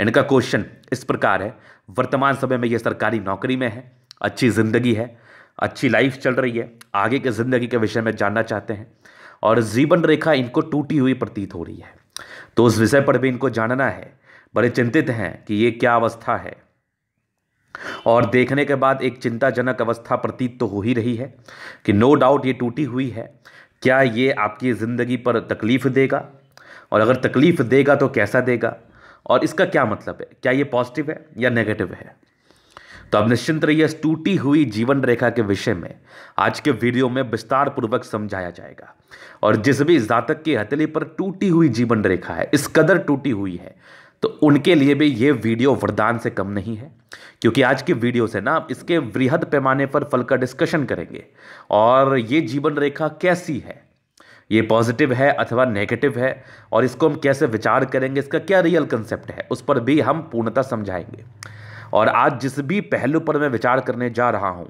इनका क्वेश्चन इस प्रकार है वर्तमान समय में ये सरकारी नौकरी में है अच्छी ज़िंदगी है अच्छी लाइफ चल रही है आगे के ज़िंदगी के विषय में जानना चाहते हैं और जीवन रेखा इनको टूटी हुई प्रतीत हो रही है तो उस विषय पर भी इनको जानना है बड़े चिंतित हैं कि ये क्या अवस्था है और देखने के बाद एक चिंताजनक अवस्था प्रतीत तो हो ही रही है कि नो डाउट ये टूटी हुई है क्या ये आपकी ज़िंदगी पर तकलीफ़ देगा और अगर तकलीफ़ देगा तो कैसा देगा और इसका क्या मतलब है क्या ये पॉजिटिव है या नेगेटिव है तो अब निश्चिंत रहिए टूटी हुई जीवन रेखा के विषय में आज के वीडियो में विस्तार पूर्वक समझाया जाएगा और जिस भी जातक की हथेली पर टूटी हुई जीवन रेखा है इस कदर टूटी हुई है तो उनके लिए भी ये वीडियो वरदान से कम नहीं है क्योंकि आज की वीडियो से ना आप इसके वृहद पैमाने पर फल का डिस्कशन करेंगे और ये जीवन रेखा कैसी है ये पॉजिटिव है अथवा नेगेटिव है और इसको हम कैसे विचार करेंगे इसका क्या रियल कंसेप्ट है उस पर भी हम पूर्णता समझाएंगे और आज जिस भी पहलू पर मैं विचार करने जा रहा हूँ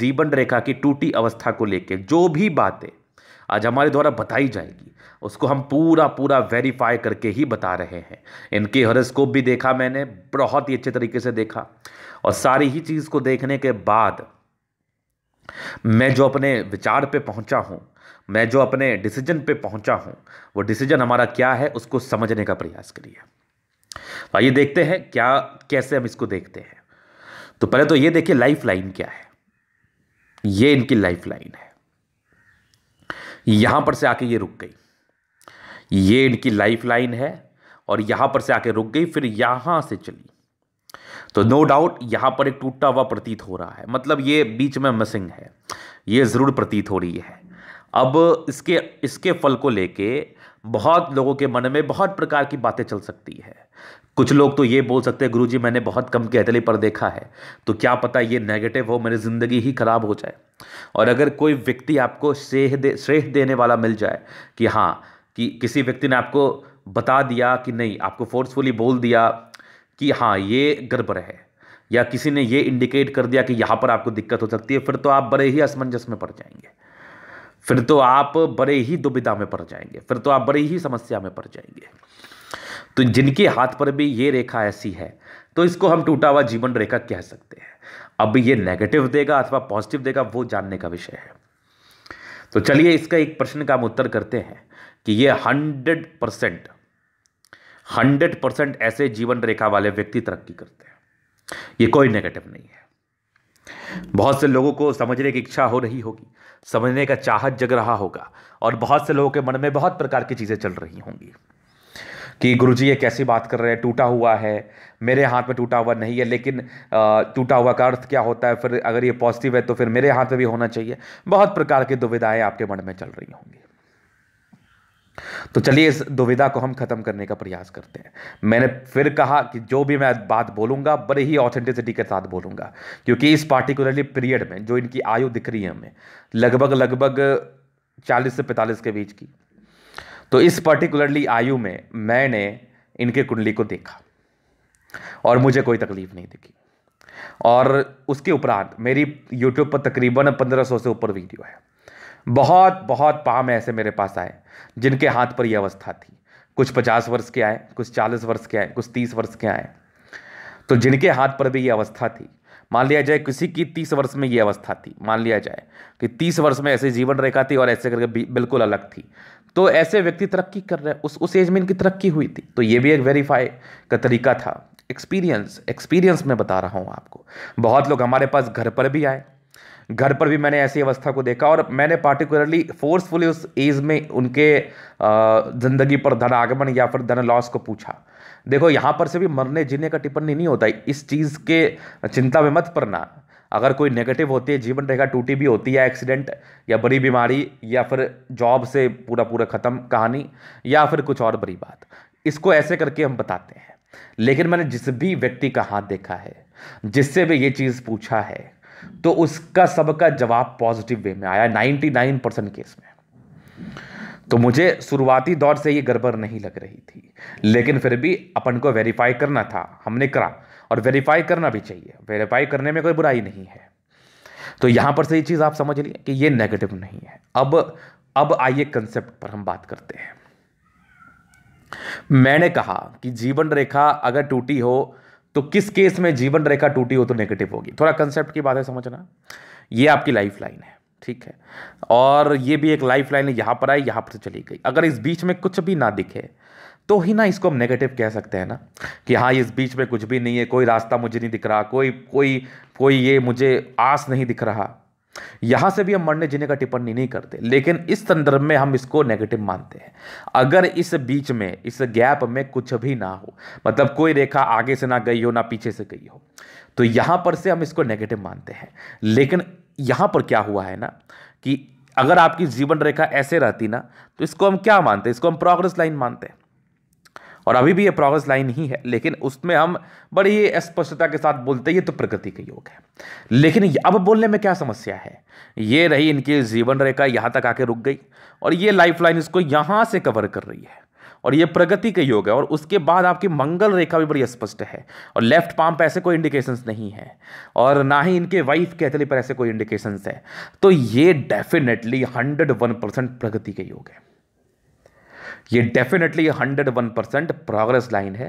जीवन रेखा की टूटी अवस्था को लेकर जो भी बातें आज हमारे द्वारा बताई जाएगी उसको हम पूरा पूरा वेरीफाई करके ही बता रहे हैं इनके हॉरोस्कोप भी देखा मैंने बहुत ही अच्छे तरीके से देखा और सारी ही चीज़ को देखने के बाद मैं जो अपने विचार पे पहुंचा हूं मैं जो अपने डिसीजन पे पहुंचा हूं वो डिसीजन हमारा क्या है उसको समझने का प्रयास करिए तो आइए देखते हैं क्या कैसे हम इसको देखते हैं तो पहले तो ये देखिए लाइफ लाइन क्या है ये इनकी लाइफ लाइन है यहां पर से आके ये रुक गई ये इनकी लाइफ लाइन है और यहां पर से आके रुक गई फिर यहां से चली तो नो डाउट यहां पर एक टूटा हुआ प्रतीत हो रहा है मतलब ये बीच में मिसिंग है ये ज़रूर प्रतीत हो रही है अब इसके इसके फल को लेके बहुत लोगों के मन में बहुत प्रकार की बातें चल सकती है कुछ लोग तो ये बोल सकते हैं गुरुजी मैंने बहुत कम कैथली पर देखा है तो क्या पता ये नेगेटिव हो मेरी ज़िंदगी ही ख़राब हो जाए और अगर कोई व्यक्ति आपको श्रेह दे श्रेह देने वाला मिल जाए कि हाँ कि किसी व्यक्ति ने आपको बता दिया कि नहीं आपको फोर्सफुली बोल दिया कि हाँ ये गड़बड़ है या किसी ने ये इंडिकेट कर दिया कि यहाँ पर आपको दिक्कत हो सकती है फिर तो आप बड़े ही असमंजस में पड़ जाएंगे फिर तो आप बड़े ही दुविधा में पड़ जाएंगे फिर तो आप बड़े ही समस्या में पड़ जाएंगे तो जिनके हाथ पर भी ये रेखा ऐसी है तो इसको हम टूटा हुआ जीवन रेखा कह सकते हैं अब ये नेगेटिव देगा अथवा पॉजिटिव देगा वो जानने का विषय है तो चलिए इसका एक प्रश्न का हम उत्तर करते हैं कि ये हंड्रेड परसेंट हंड्रेड परसेंट ऐसे जीवन रेखा वाले व्यक्ति तरक्की करते हैं ये कोई नेगेटिव नहीं है बहुत से लोगों को समझने की इच्छा हो रही होगी समझने का चाहत जग रहा होगा और बहुत से लोगों के मन में बहुत प्रकार की चीज़ें चल रही होंगी कि गुरुजी ये कैसी बात कर रहे हैं टूटा हुआ है मेरे हाथ में टूटा हुआ नहीं है लेकिन टूटा हुआ का अर्थ क्या होता है फिर अगर ये पॉजिटिव है तो फिर मेरे हाथ में भी होना चाहिए बहुत प्रकार की दुविधाएँ आपके मन में चल रही होंगी तो चलिए इस दुविधा को हम खत्म करने का प्रयास करते हैं मैंने फिर कहा कि जो भी मैं बात बोलूंगा बड़े ही ऑथेंटिसिटी के साथ बोलूंगा क्योंकि इस पार्टिकुलरली पीरियड में जो इनकी आयु दिख रही है हमें लगभग लगभग चालीस से पैंतालीस के बीच की तो इस पर्टिकुलरली आयु में मैंने इनके कुंडली को देखा और मुझे कोई तकलीफ नहीं दिखी और उसके उपरांत मेरी यूट्यूब पर तकरीबन पंद्रह सौ से ऊपर वीडियो है बहुत बहुत पाम ऐसे मेरे पास आए जिनके हाथ पर यह अवस्था थी कुछ पचास वर्ष के आए कुछ चालीस वर्ष के आए कुछ तीस वर्ष के आए तो जिनके हाथ पर भी ये अवस्था थी मान लिया जाए किसी की तीस वर्ष में ये अवस्था थी मान लिया जाए कि तीस वर्ष में ऐसे जीवन रेखा थी और ऐसे करके बिल्कुल अलग थी तो ऐसे व्यक्ति तरक्की कर रहे हैं उस उस एज में इनकी तरक्की हुई थी तो ये भी एक वेरीफाई का तरीका था एक्सपीरियंस एक्सपीरियंस मैं बता रहा हूँ आपको बहुत लोग हमारे पास घर पर भी आए घर पर भी मैंने ऐसी अवस्था को देखा और मैंने पार्टिकुलरली फोर्सफुली उस एज में उनके ज़िंदगी पर धन आगमन या फिर धन लॉस को पूछा देखो यहाँ पर से भी मरने जीने का टिप्पणी नहीं होता है इस चीज़ के चिंता में मत पड़ना अगर कोई नेगेटिव होती है जीवन रेखा टूटी भी होती है एक्सीडेंट या बड़ी बीमारी या फिर जॉब से पूरा पूरा ख़त्म कहानी या फिर कुछ और बड़ी बात इसको ऐसे करके हम बताते हैं लेकिन मैंने जिस भी व्यक्ति का हाथ देखा है जिससे भी ये चीज़ पूछा है तो उसका सबका जवाब पॉजिटिव वे में आया 99 परसेंट केस में तो मुझे शुरुआती दौर से ये गड़बड़ नहीं लग रही थी लेकिन फिर भी अपन को वेरीफाई करना था हमने करा और वेरीफाई करना भी चाहिए वेरीफाई करने में कोई बुराई नहीं है तो यहां पर से ये चीज़ आप समझ लिए कि ये नेगेटिव नहीं है अब अब आइए कंसेप्ट पर हम बात करते हैं मैंने कहा कि जीवन रेखा अगर टूटी हो तो किस केस में जीवन रेखा टूटी हो तो नेगेटिव होगी थोड़ा कंसेप्ट की बात है समझना ये आपकी लाइफ लाइन है ठीक है और ये भी एक लाइफ लाइन यहाँ पर आई यहाँ पर चली गई अगर इस बीच में कुछ भी ना दिखे तो ही ना इसको हम नेगेटिव कह सकते हैं ना कि हाँ इस बीच में कुछ भी नहीं है कोई रास्ता मुझे नहीं दिख रहा कोई कोई कोई ये मुझे आस नहीं दिख रहा यहां से भी हम मरने जीने का टिप्पणी नहीं करते लेकिन इस संदर्भ में हम इसको नेगेटिव मानते हैं अगर इस बीच में इस गैप में कुछ भी ना हो मतलब कोई रेखा आगे से ना गई हो ना पीछे से गई हो तो यहां पर से हम इसको नेगेटिव मानते हैं लेकिन यहां पर क्या हुआ है ना कि अगर आपकी जीवन रेखा ऐसे रहती ना तो इसको हम क्या मानते हैं इसको हम प्रोग्रेस लाइन मानते हैं और अभी भी ये प्रोग्रेस लाइन ही है लेकिन उसमें हम बड़ी स्पष्टता के साथ बोलते हैं ये तो प्रकृति के योग है लेकिन अब बोलने में क्या समस्या है ये रही इनकी जीवन रेखा यहाँ तक आके रुक गई और ये लाइफ लाइन इसको यहाँ से कवर कर रही है और ये प्रगति के योग है और उसके बाद आपकी मंगल रेखा भी बड़ी स्पष्ट है और लेफ्ट पाम पर ऐसे कोई इंडिकेशंस नहीं है और ना ही इनके वाइफ के हथेली पर ऐसे कोई इंडिकेशंस है तो ये डेफिनेटली हंड्रेड वन परसेंट प्रगति के योग है ये definitely hundred one percent progress line है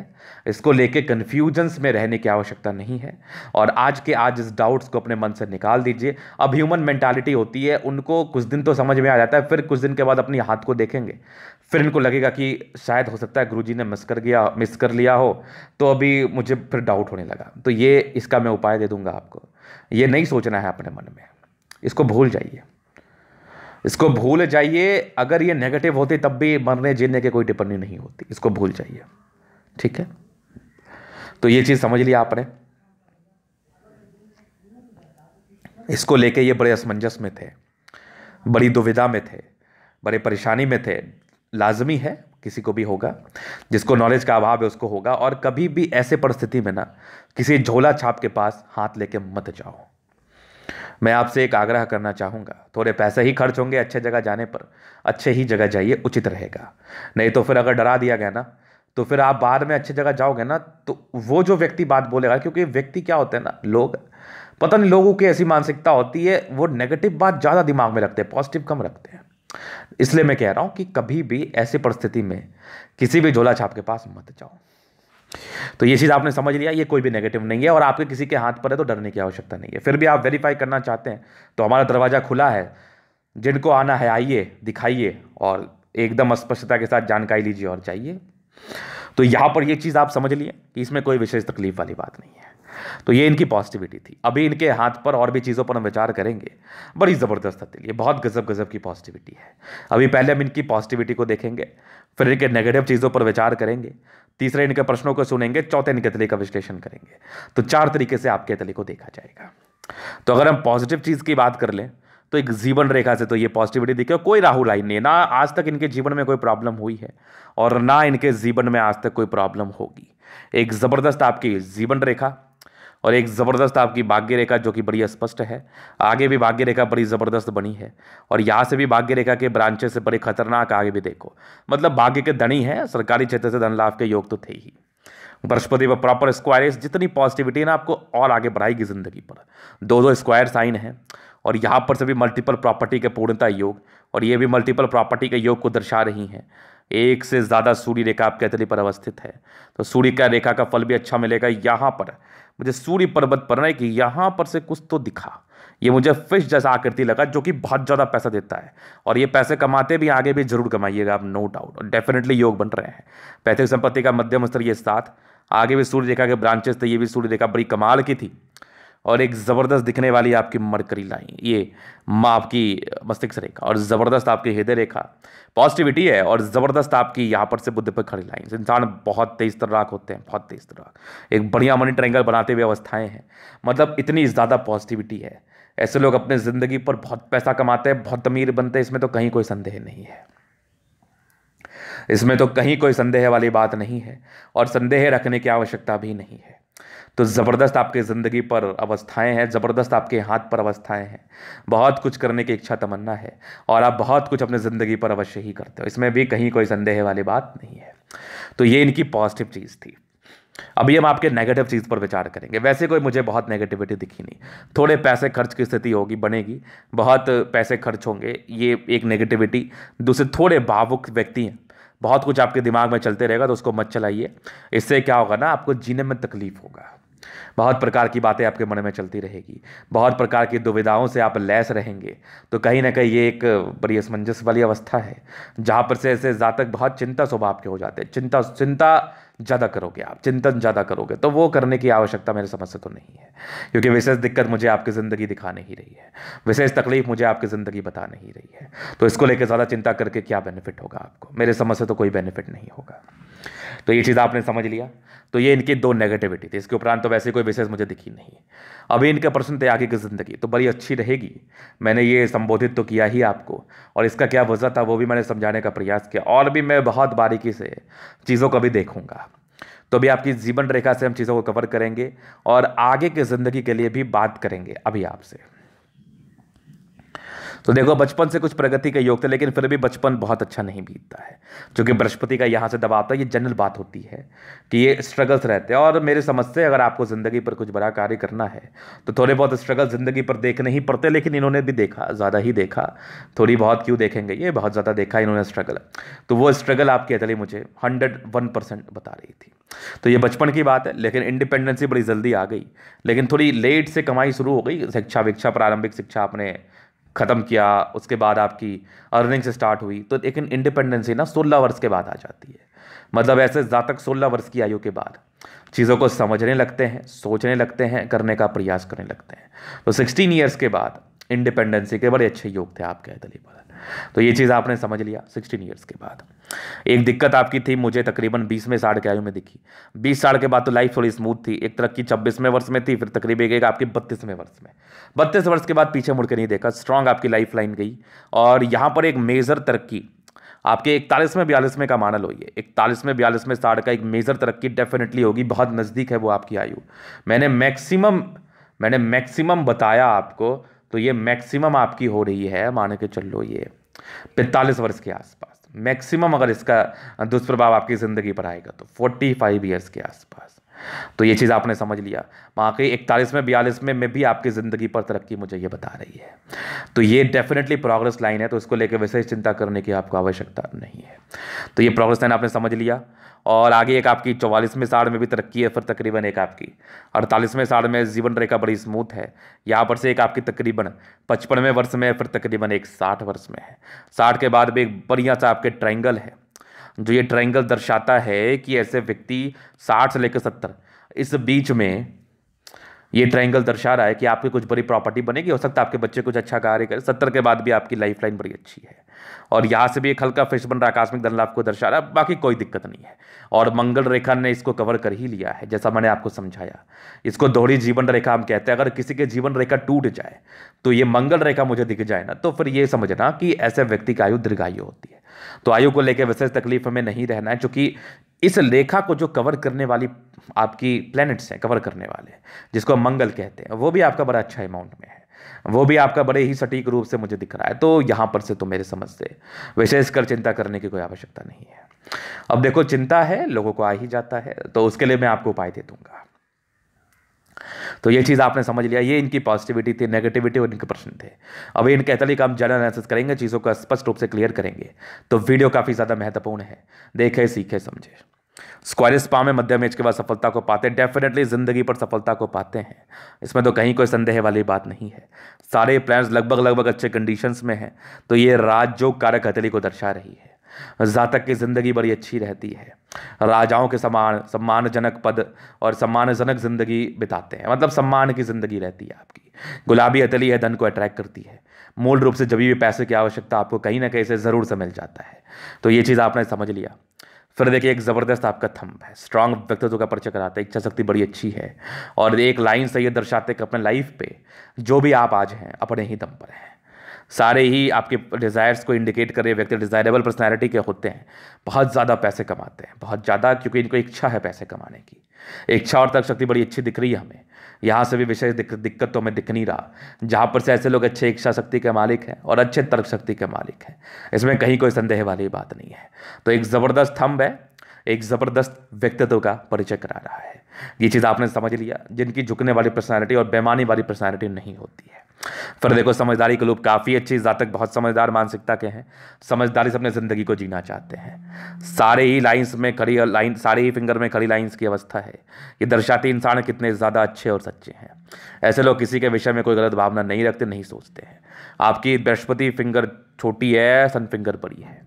इसको लेके कन्फ्यूजन्स में रहने की आवश्यकता नहीं है और आज के आज इस डाउट्स को अपने मन से निकाल दीजिए अब ह्यूमन मैंटालिटी होती है उनको कुछ दिन तो समझ में आ जाता है फिर कुछ दिन के बाद अपने हाथ को देखेंगे फिर इनको लगेगा कि शायद हो सकता है गुरु ने मिस कर गया मिस कर लिया हो तो अभी मुझे फिर डाउट होने लगा तो ये इसका मैं उपाय दे दूंगा आपको ये नहीं सोचना है अपने मन में इसको भूल जाइए इसको भूल जाइए अगर ये नेगेटिव होते तब भी मरने जीने की कोई टिप्पणी नहीं होती इसको भूल जाइए ठीक है तो ये चीज़ समझ लिया आपने इसको लेके ये बड़े असमंजस में थे बड़ी दुविधा में थे बड़े परेशानी में थे लाजमी है किसी को भी होगा जिसको नॉलेज का अभाव है उसको होगा और कभी भी ऐसे परिस्थिति में ना किसी झोला छाप के पास हाथ लेके मत जाओ मैं आपसे एक आग्रह करना चाहूँगा थोड़े पैसे ही खर्च होंगे अच्छे जगह जाने पर अच्छे ही जगह जाइए उचित रहेगा नहीं तो फिर अगर डरा दिया गया ना तो फिर आप बाद में अच्छी जगह जाओगे ना तो वो जो व्यक्ति बात बोलेगा क्योंकि व्यक्ति क्या होता है ना लोग पता नहीं लोगों की ऐसी मानसिकता होती है वो नेगेटिव बात ज़्यादा दिमाग में रखते हैं पॉजिटिव कम रखते हैं इसलिए मैं कह रहा हूँ कि कभी भी ऐसी परिस्थिति में किसी भी झोला छाप के पास मत जाओ तो ये चीज़ आपने समझ लिया ये कोई भी नेगेटिव नहीं है और आपके किसी के हाथ पर है तो डरने की आवश्यकता नहीं है फिर भी आप वेरीफाई करना चाहते हैं तो हमारा दरवाज़ा खुला है जिनको आना है आइए दिखाइए और एकदम स्पष्टता के साथ जानकारी लीजिए और जाइए तो यहाँ पर ये चीज़ आप समझ लिए कि इसमें कोई विशेष तकलीफ वाली बात नहीं है तो ये इनकी पॉजिटिविटी थी अभी इनके हाथ पर और भी चीज़ों पर हम विचार करेंगे बड़ी ज़बरदस्त है है बहुत गजब गजब की पॉजिटिविटी है अभी पहले हम इनकी पॉजिटिविटी को देखेंगे फिर इनके नेगेटिव चीज़ों पर विचार करेंगे तीसरे इनके प्रश्नों को सुनेंगे चौथे इनके तले का विश्लेषण करेंगे तो चार तरीके से आपके तले को देखा जाएगा तो अगर हम पॉजिटिव चीज़ की बात कर लें तो एक जीवन रेखा से तो ये पॉजिटिविटी दिखे कोई राहु लाइन नहीं है ना आज तक इनके जीवन में कोई प्रॉब्लम हुई है और ना इनके जीवन में आज तक कोई प्रॉब्लम होगी एक ज़बरदस्त आपकी जीवन रेखा और एक ज़बरदस्त आपकी भाग्य रेखा जो कि बड़ी स्पष्ट है आगे भी भाग्य रेखा बड़ी ज़बरदस्त बनी है और यहाँ से भी भाग्य रेखा के ब्रांचेस से बड़े खतरनाक आगे भी देखो मतलब भाग्य के धनी है सरकारी क्षेत्र से धन लाभ के योग तो थे ही बृहस्पति व प्रॉपर स्क्वायर्स जितनी पॉजिटिविटी है ना आपको और आगे बढ़ाएगी ज़िंदगी पर दो दो स्क्वायर साइन है और यहाँ पर से भी मल्टीपल प्रॉपर्टी के पूर्णता योग और ये भी मल्टीपल प्रॉपर्टी के योग को दर्शा रही हैं एक से ज़्यादा सूर्य रेखा आपके अतली पर अवस्थित है तो सूर्य का रेखा का फल भी अच्छा मिलेगा यहाँ पर मुझे सूर्य पर्वत पर ना कि यहाँ पर से कुछ तो दिखा ये मुझे फिश जैसा आकृति लगा जो कि बहुत ज़्यादा पैसा देता है और ये पैसे कमाते भी आगे भी जरूर कमाइएगा आप नो डाउट और डेफिनेटली योग बन रहे हैं पैतृक संपत्ति का मध्यम स्तर ये साथ आगे भी सूर्य रेखा के ब्रांचेस थे ये भी सूर्य रेखा बड़ी कमाल की थी और एक ज़बरदस्त दिखने वाली आपकी मरकरी लाइन ये माँ आपकी मस्तिष्क रेखा और ज़बरदस्त आपकी हृदय रेखा पॉजिटिविटी है और ज़बरदस्त आपकी यहाँ पर से बुद्ध पर खड़ी लाइन इंसान बहुत तेज तर्राक होते हैं बहुत तेज तर्राक एक बढ़िया मनी ट्रैंगल बनाते हुए अवस्थाएँ हैं मतलब इतनी ज़्यादा पॉजिटिविटी है ऐसे लोग अपने ज़िंदगी पर बहुत पैसा कमाते हैं बहुत अमीर बनते हैं इसमें तो कहीं कोई संदेह नहीं है इसमें तो कहीं कोई संदेह वाली बात नहीं है और संदेह रखने की आवश्यकता भी नहीं है तो ज़बरदस्त आपके ज़िंदगी पर अवस्थाएं हैं ज़बरदस्त आपके हाथ पर अवस्थाएं हैं बहुत कुछ करने की इच्छा तमन्ना है और आप बहुत कुछ अपने ज़िंदगी पर अवश्य ही करते हो इसमें भी कहीं कोई संदेह वाली बात नहीं है तो ये इनकी पॉजिटिव चीज़ थी अभी हम आपके नेगेटिव चीज़ पर विचार करेंगे वैसे कोई मुझे बहुत नेगेटिविटी दिखी नहीं थोड़े पैसे खर्च की स्थिति होगी बनेगी बहुत पैसे खर्च होंगे ये एक नेगेटिविटी दूसरे थोड़े भावुक व्यक्ति हैं बहुत कुछ आपके दिमाग में चलते रहेगा तो उसको मत चलाइए इससे क्या होगा ना आपको जीने में तकलीफ होगा बहुत प्रकार की बातें आपके मन में चलती रहेगी बहुत प्रकार की दुविधाओं से आप लैस रहेंगे तो कहीं ना कहीं ये एक बड़ी असमंजस वाली अवस्था है जहाँ पर से ऐसे जातक बहुत चिंता स्वभाव के हो जाते हैं चिंता चिंता ज़्यादा करोगे आप चिंतन ज़्यादा करोगे तो वो करने की आवश्यकता मेरे समझ से तो नहीं है क्योंकि विशेष दिक्कत मुझे आपकी ज़िंदगी दिखा नहीं रही है विशेष तकलीफ मुझे आपकी ज़िंदगी बता नहीं रही है तो इसको लेकर ज़्यादा चिंता करके क्या बेनिफिट होगा आपको मेरे समझ से तो कोई बेनिफिट नहीं होगा तो ये चीज़ आपने समझ लिया तो ये इनकी दो नेगेटिविटी थी इसके उपरांत तो वैसे कोई विशेष मुझे दिखी नहीं अभी इनके प्रश्न थे आगे की ज़िंदगी तो बड़ी अच्छी रहेगी मैंने ये संबोधित तो किया ही आपको और इसका क्या वजह था वो भी मैंने समझाने का प्रयास किया और भी मैं बहुत बारीकी से चीज़ों को भी देखूँगा तो भी आपकी जीवन रेखा से हम चीज़ों को कवर करेंगे और आगे की ज़िंदगी के लिए भी बात करेंगे अभी आपसे तो देखो बचपन से कुछ प्रगति के योग थे लेकिन फिर भी बचपन बहुत अच्छा नहीं बीतता है क्योंकि बृहस्पति का यहाँ से दबाव आता है ये जनरल बात होती है कि ये स्ट्रगल्स रहते हैं और मेरे समझ से अगर आपको ज़िंदगी पर कुछ बड़ा कार्य करना है तो थोड़े बहुत स्ट्रगल ज़िंदगी पर देखने ही पड़ते लेकिन इन्होंने भी देखा ज़्यादा ही देखा थोड़ी बहुत क्यों देखेंगे ये बहुत ज़्यादा देखा इन्होंने स्ट्रगल तो वो स्ट्रगल आपकी अतली मुझे हंड्रेड वन परसेंट बता रही थी तो ये बचपन की बात है लेकिन इंडिपेंडेंसी बड़ी जल्दी आ गई लेकिन थोड़ी लेट से कमाई शुरू हो गई शिक्षा विक्षा प्रारंभिक शिक्षा अपने ख़त्म किया उसके बाद आपकी अर्निंग्स स्टार्ट हुई तो लेकिन इंडिपेंडेंसी ना सोलह वर्ष के बाद आ जाती है मतलब ऐसे जातक सोलह वर्ष की आयु के बाद चीज़ों को समझने लगते हैं सोचने लगते हैं करने का प्रयास करने लगते हैं तो सिक्सटीन ईयर्स के बाद इंडिपेंडेंसी के बड़े अच्छे योग थे आपके आप कहते तो ये चीज़ आपने समझ लिया सिक्सटीन ईयर्स के बाद एक दिक्कत आपकी थी मुझे तकरीबन बीस में साढ़ के आयु में दिखी बीस साल के बाद तो लाइफ थोड़ी स्मूथ थी एक तरक्की छब्बीसवें वर्ष में थी फिर तकरीबन एक आपके बत्तीसवें वर्ष में बत्तीस वर्ष के बाद पीछे मुड़ के नहीं देखा स्ट्रांग आपकी लाइफ लाइन गई और यहाँ पर एक मेज़र तरक्की आपके इकतालीस में बयालीस में का मॉडल लो ये इकतालीस में बयालीस में साठ का एक मेजर तरक्की डेफिनेटली होगी बहुत नज़दीक है वो आपकी आयु मैंने मैक्सिमम मैंने मैक्सिमम बताया आपको तो ये मैक्सिमम आपकी हो रही है मान के चल लो ये पैंतालीस वर्ष के आसपास मैक्सिमम अगर इसका दुष्प्रभाव आपकी ज़िंदगी पर आएगा तो फोर्टी फाइव ईयर्स के आसपास तो ये चीज़ आपने समझ लिया वाकई इकतालीस में बयालीस में मैं भी आपकी ज़िंदगी पर तरक्की मुझे ये बता रही है तो ये डेफिनेटली प्रोग्रेस लाइन है तो इसको लेकर विशेष चिंता करने की आपको आवश्यकता नहीं है तो ये प्रोग्रेस लाइन आपने समझ लिया और आगे एक आपकी चौवालीसवें साल में भी तरक्की है फिर तकरीबन एक आपकी अड़तालीसवें साल में जीवन रेखा बड़ी स्मूथ है यहाँ पर से एक आपकी तकरीबन पचपनवें वर्ष में फिर तकरीबन एक साठ वर्ष में है साठ के बाद भी एक बढ़िया सा आपके ट्रायंगल है जो ये ट्रायंगल दर्शाता है कि ऐसे व्यक्ति साठ से लेकर सत्तर इस बीच में ये ट्रायंगल दर्शा रहा है कि आपकी कुछ बड़ी प्रॉपर्टी बनेगी हो सकता है आपके बच्चे कुछ अच्छा कार्य करें सत्तर के बाद भी आपकी लाइफ लाइन बड़ी अच्छी है और यहाँ से भी एक हल्का फिश बन रहा आकस्मिक धन लाभ को दर्शा रहा बाकी कोई दिक्कत नहीं है और मंगल रेखा ने इसको कवर कर ही लिया है जैसा मैंने आपको समझाया इसको दोहरी जीवन रेखा हम कहते हैं अगर किसी के जीवन रेखा टूट जाए तो ये मंगल रेखा मुझे दिख जाए ना तो फिर ये समझना कि ऐसे व्यक्ति की आयु दीर्घायु होती है तो आयु को लेकर विशेष तकलीफ हमें नहीं रहना है चूंकि इस रेखा को जो कवर करने वाली आपकी प्लैनेट्स हैं कवर करने वाले जिसको मंगल कहते हैं वो भी आपका बड़ा अच्छा अमाउंट में है वो भी आपका बड़े ही सटीक रूप से मुझे दिख रहा है तो यहाँ पर से तो मेरे समझ से विशेष कर चिंता करने की कोई आवश्यकता नहीं है अब देखो चिंता है लोगों को आ ही जाता है तो उसके लिए मैं आपको उपाय दे दूंगा तो ये चीज़ आपने समझ लिया ये इनकी पॉजिटिविटी थी नेगेटिविटी और इनके प्रश्न थे अब इनके अतलिक हम जनरल एनालिसिस करेंगे चीज़ों को स्पष्ट रूप से क्लियर करेंगे तो वीडियो काफ़ी ज़्यादा महत्वपूर्ण है देखे सीखे समझे स्क्वायरिस पा में मध्यम एज के बाद सफलता को पाते हैं डेफिनेटली ज़िंदगी पर सफलता को पाते हैं इसमें तो कहीं कोई संदेह वाली बात नहीं है सारे प्लान्स लगभग लगभग अच्छे कंडीशंस में हैं तो ये राजयोग कारक हथेली को दर्शा रही है जातक की जिंदगी बड़ी अच्छी रहती है राजाओं के समान सम्मानजनक पद और सम्मानजनक जिंदगी बिताते हैं मतलब सम्मान की जिंदगी रहती है आपकी गुलाबी अतली है धन को अट्रैक्ट करती है मूल रूप से जब भी पैसे की आवश्यकता आपको कहीं ना कहीं से ज़रूर से मिल जाता है तो ये चीज़ आपने समझ लिया फिर देखिए एक ज़बरदस्त आपका थंब है स्ट्रांग व्यक्तित्व का परिचय कराता है इच्छा शक्ति बड़ी अच्छी है और एक लाइन से ये दर्शाते हैं कि अपने लाइफ पे जो भी आप आज हैं अपने ही दम पर हैं सारे ही आपके डिज़ायर्स को इंडिकेट कर रहे व्यक्ति डिज़ायरेबल पर्सनैलिटी के होते हैं बहुत ज़्यादा पैसे कमाते हैं बहुत ज़्यादा क्योंकि इनको इच्छा है पैसे कमाने की इच्छा और तर्क शक्ति बड़ी अच्छी दिख रही है हमें यहाँ से भी विशेष दिक, दिक्कत तो हमें दिख नहीं रहा जहाँ पर से ऐसे लोग अच्छे इच्छा शक्ति के मालिक हैं और अच्छे तर्क शक्ति के मालिक हैं इसमें कहीं कोई संदेह वाली बात नहीं है तो एक ज़बरदस्त थम्ब है एक ज़बरदस्त व्यक्तित्व का परिचय करा रहा है ये चीज़ आपने समझ लिया जिनकी झुकने वाली पर्सनैलिटी और बेमानी वाली पर्सनैलिटी नहीं होती है फिर देखो समझदारी के लोग काफ़ी अच्छे जातक बहुत समझदार मानसिकता के हैं समझदारी से अपने ज़िंदगी को जीना चाहते हैं सारे ही लाइंस में खड़ी लाइन सारे ही फिंगर में खड़ी लाइंस की अवस्था है ये दर्शाती इंसान कितने ज़्यादा अच्छे और सच्चे हैं ऐसे लोग किसी के विषय में कोई गलत भावना नहीं रखते नहीं सोचते हैं आपकी बृहस्पति फिंगर छोटी है सन फिंगर बड़ी है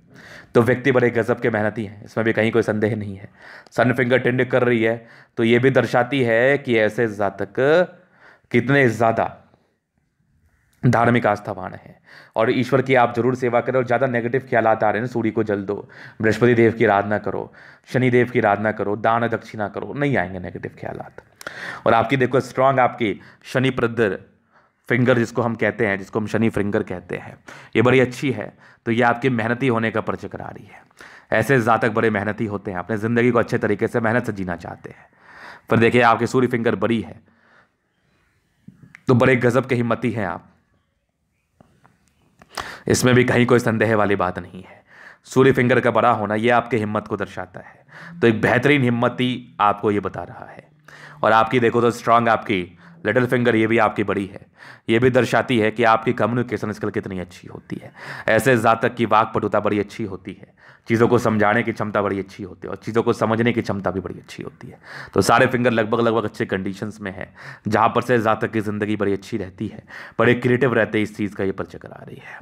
तो व्यक्ति बड़े गजब के मेहनती हैं इसमें भी कहीं कोई संदेह नहीं है सन फिंगर टेंड कर रही है तो ये भी दर्शाती है कि ऐसे जातक कितने ज़्यादा धार्मिक आस्थावान है और ईश्वर की आप जरूर सेवा करें और ज़्यादा नेगेटिव ख्याल आ रहे हैं सूर्य को जल दो बृहस्पति देव की आराधना करो शनि देव की आराधना करो दान दक्षिणा करो नहीं आएंगे नेगेटिव ख्याल और आपकी देखो स्ट्रांग आपकी शनि प्रदर फिंगर जिसको हम कहते हैं जिसको हम शनि फिंगर कहते हैं ये बड़ी अच्छी है तो ये आपके मेहनती होने का परिचय करा रही है ऐसे जातक बड़े मेहनती होते हैं अपने ज़िंदगी को अच्छे तरीके से मेहनत से जीना चाहते हैं पर देखिए आपके सूर्य फिंगर बड़ी है तो बड़े गज़ब के हिम्मती हैं आप इसमें भी कहीं कोई संदेह वाली बात नहीं है सूर्य फिंगर का बड़ा होना यह आपकी हिम्मत को दर्शाता है तो एक बेहतरीन हिम्मत ही आपको ये बता रहा है और आपकी देखो तो स्ट्रांग आपकी लिटिल फिंगर ये भी आपकी बड़ी है ये भी दर्शाती है कि आपकी कम्युनिकेशन स्किल कितनी अच्छी होती है ऐसे जातक की वाक पटुता बड़ी अच्छी होती है चीज़ों को समझाने की क्षमता बड़ी अच्छी होती है और चीज़ों को समझने की क्षमता भी बड़ी अच्छी होती है तो सारे फिंगर लगभग लगभग अच्छे कंडीशंस में है जहाँ पर से जातक की ज़िंदगी बड़ी अच्छी रहती है बड़े क्रिएटिव रहते हैं इस चीज़ का ये पर चक्कर आ रही है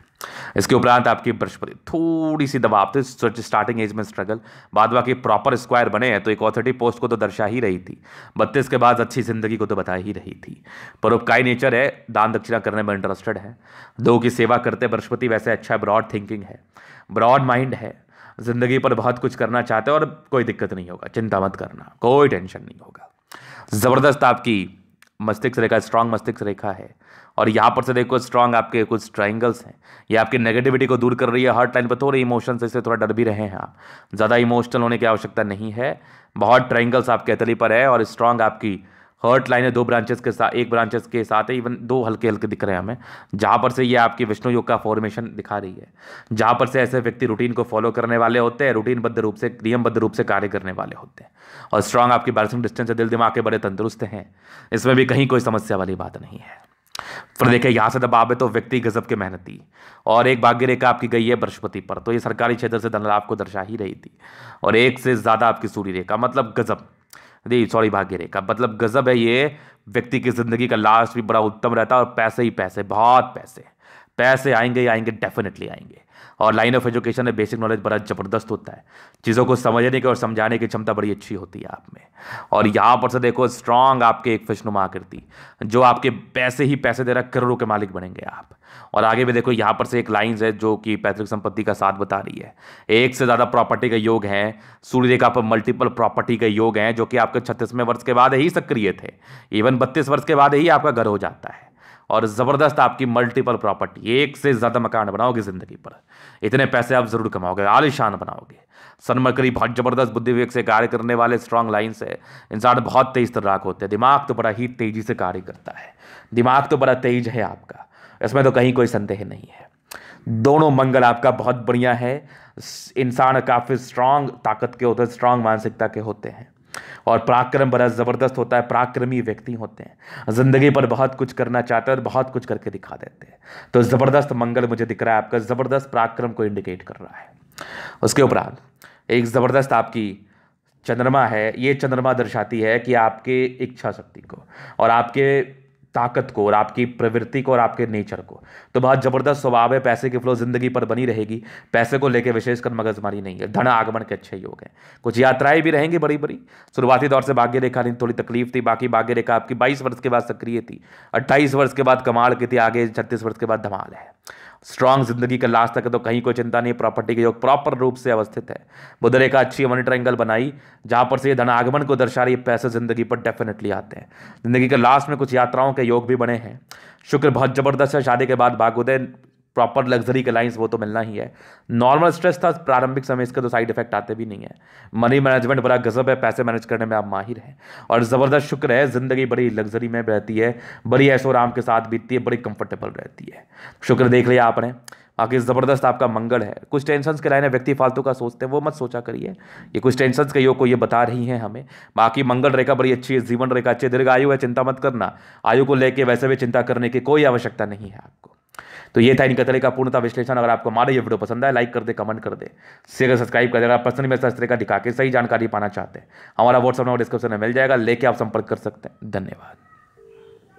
इसके उपरांत आपकी बृहस्पति थोड़ी सी दबाव थे स्टार्टिंग एज में स्ट्रगल बाद बाकी प्रॉपर स्क्वायर बने हैं तो एक ऑथोरिटी पोस्ट को तो दर्शा ही रही थी बत्तीस के बाद अच्छी ज़िंदगी को तो बता ही रही थी परोपकारी नेचर है दान दक्षिणा करने में इंटरेस्टेड है दो की सेवा करते बृहस्पति वैसे अच्छा ब्रॉड थिंकिंग है ब्रॉड माइंड है ज़िंदगी पर बहुत कुछ करना चाहते हो और कोई दिक्कत नहीं होगा चिंता मत करना कोई टेंशन नहीं होगा ज़बरदस्त आपकी मस्तिष्क रेखा स्ट्रांग मस्तिष्क रेखा है और यहाँ पर से देखो स्ट्रांग आपके कुछ ट्राइंगल्स हैं ये आपकी नेगेटिविटी को दूर कर रही है हर टाइम पर थोड़े इमोशन से थोड़ा डर भी रहे हैं आप ज़्यादा इमोशनल होने की आवश्यकता नहीं है बहुत ट्राइंगल्स आपके अतली पर है और स्ट्रांग आपकी हर्ट लाइन है दो ब्रांचेस के साथ एक ब्रांचेस के साथ है इवन दो हल्के हल्के दिख रहे हैं हमें जहाँ पर से ये आपकी विष्णु योग का फॉर्मेशन दिखा रही है जहाँ पर से ऐसे व्यक्ति रूटीन को फॉलो करने वाले होते हैं रूटीनबद्ध रूप से नियमबद्ध रूप से कार्य करने वाले होते हैं और स्ट्रांग आपकी बैलेंसिंग डिस्टेंस है दिल दिमाग के बड़े तंदुरुस्त हैं इसमें भी कहीं कोई समस्या वाली बात नहीं है फिर देखिए यहाँ से दबाव है तो व्यक्ति गजब के मेहनती और एक भाग्य रेखा आपकी गई है बृहस्पति पर तो ये सरकारी क्षेत्र से धनलाभ को दर्शा ही रही थी और एक से ज़्यादा आपकी सूर्य रेखा मतलब गजब नहीं सॉरी भाग्य रेखा मतलब गजब है ये व्यक्ति की जिंदगी का लास्ट भी बड़ा उत्तम रहता है और पैसे ही पैसे बहुत पैसे पैसे आएंगे आएंगे डेफिनेटली आएंगे और लाइन ऑफ एजुकेशन में बेसिक नॉलेज बड़ा ज़बरदस्त होता है चीज़ों को समझने की और समझाने की क्षमता बड़ी अच्छी होती है आप में और यहाँ पर से देखो स्ट्रांग आपके एक फिशनुमा करती जो आपके पैसे ही पैसे दे रहा करोड़ों के मालिक बनेंगे आप और आगे भी देखो यहाँ पर से एक लाइन्स है जो कि पैतृक संपत्ति का साथ बता रही है एक से ज़्यादा प्रॉपर्टी का योग है सूर्य पर मल्टीपल प्रॉपर्टी का योग है जो कि आपके छत्तीसवें वर्ष के बाद ही सक्रिय थे इवन बत्तीस वर्ष के बाद ही आपका घर हो जाता है और ज़बरदस्त आपकी मल्टीपल प्रॉपर्टी एक से ज़्यादा मकान बनाओगे ज़िंदगी पर इतने पैसे आप ज़रूर कमाओगे आलिशान बनाओगे सनमकरी बहुत ज़बरदस्त बुद्धि विवेक से कार्य करने वाले स्ट्रांग लाइन से इंसान बहुत तेज़ तर्राक होते हैं दिमाग तो बड़ा ही तेज़ी से कार्य करता है दिमाग तो बड़ा तेज है आपका इसमें तो कहीं कोई संदेह नहीं है दोनों मंगल आपका बहुत बढ़िया है इंसान काफ़ी स्ट्रांग ताकत के होते हैं स्ट्रांग मानसिकता के होते हैं और पराक्रम बड़ा ज़बरदस्त होता है पराक्रमी व्यक्ति होते हैं ज़िंदगी पर बहुत कुछ करना चाहते हैं और बहुत कुछ करके दिखा देते हैं तो ज़बरदस्त मंगल मुझे दिख रहा है आपका ज़बरदस्त पराक्रम को इंडिकेट कर रहा है उसके उपरांत एक ज़बरदस्त आपकी चंद्रमा है ये चंद्रमा दर्शाती है कि आपके इच्छा शक्ति को और आपके ताकत को और आपकी प्रवृत्ति को और आपके नेचर को तो बहुत ज़बरदस्त स्वभाव है पैसे की फ्लो ज़िंदगी पर बनी रहेगी पैसे को लेकर विशेषकर मगजमारी नहीं है धन आगमन के अच्छे योग हैं कुछ यात्राएं भी रहेंगी बड़ी बड़ी शुरुआती दौर से भाग्य रेखा नहीं थोड़ी तकलीफ थी बाकी भाग्य रेखा आपकी बाईस वर्ष के बाद सक्रिय थी अट्ठाईस वर्ष के बाद कमाल की थी आगे छत्तीस वर्ष के बाद धमाल है स्ट्रांग जिंदगी का लास्ट तक तो कहीं कोई चिंता नहीं प्रॉपर्टी के योग प्रॉपर रूप से अवस्थित है बुध रेखा अच्छी मनी ट्रैंगल बनाई जहाँ पर से ये धनागमन को दर्शा रही पैसे जिंदगी पर डेफिनेटली आते हैं जिंदगी के लास्ट में कुछ यात्राओं के योग भी बने हैं शुक्र बहुत ज़बरदस्त है शादी के बाद भाग्योदय प्रॉपर लग्जरी लाइन्स वो तो मिलना ही है नॉर्मल स्ट्रेस था प्रारंभिक समय इसके तो साइड इफेक्ट आते भी नहीं है मनी मैनेजमेंट बड़ा गजब है पैसे मैनेज करने में आप माहिर हैं और ज़बरदस्त शुक्र है ज़िंदगी बड़ी लग्जरी में रहती है बड़ी ऐसो आराम के साथ बीतती है बड़ी कंफर्टेबल रहती है शुक्र देख लिया आपने बाकी ज़बरदस्त आपका मंगल है कुछ टेंशन के लाइन व्यक्ति फालतू का सोचते हैं वो मत सोचा करिए ये कुछ टेंशन के योग को ये बता रही हैं हमें बाकी मंगल रेखा बड़ी अच्छी है जीवन रेखा अच्छी दीर्घ आयु है चिंता मत करना आयु को लेके वैसे भी चिंता करने की कोई आवश्यकता नहीं है आपको तो ये था इनका तरह का पूर्णता विश्लेषण अगर आपको हमारा ये वीडियो पसंद है लाइक कर दे कमेंट कर दे शेयर सब्सक्राइब कर देगा पर्सनल मैसेज इस तरह का दिखा के सही जानकारी पाना चाहते हैं हमारा व्हाट्सअप नंबर डिस्क्रिप्शन में मिल जाएगा लेके आप संपर्क कर सकते हैं धन्यवाद